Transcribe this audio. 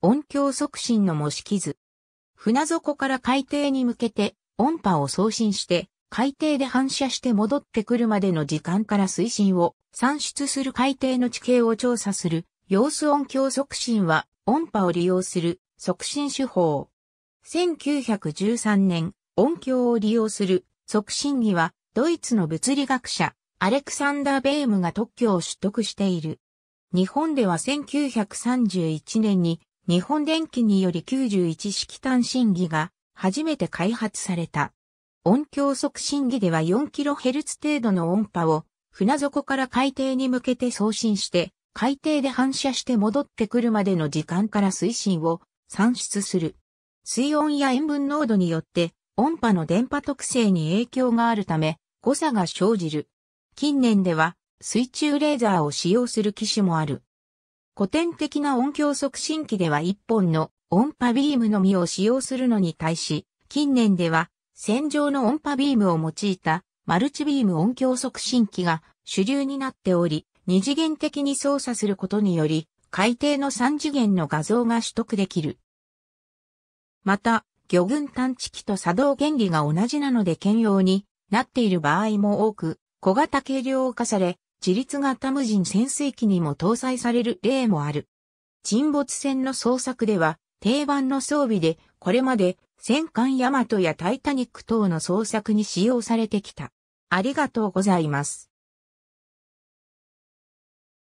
音響促進の模式図。船底から海底に向けて音波を送信して、海底で反射して戻ってくるまでの時間から水深を算出する海底の地形を調査する様子音響促進は音波を利用する促進手法。1913年音響を利用する促進にはドイツの物理学者アレクサンダー・ベームが特許を取得している。日本では1931年に日本電機により91式単振儀が初めて開発された。音響促進儀では 4kHz 程度の音波を船底から海底に向けて送信して海底で反射して戻ってくるまでの時間から水深を算出する。水温や塩分濃度によって音波の電波特性に影響があるため誤差が生じる。近年では水中レーザーを使用する機種もある。古典的な音響促進器では1本の音波ビームのみを使用するのに対し、近年では線場の音波ビームを用いたマルチビーム音響促進器が主流になっており、二次元的に操作することにより、海底の三次元の画像が取得できる。また、魚群探知機と作動原理が同じなので兼用になっている場合も多く、小型軽量化され、自立型無人潜水機にも搭載される例もある。沈没船の捜索では、定番の装備で、これまで戦艦ヤマトやタイタニック等の捜索に使用されてきた。ありがとうございます。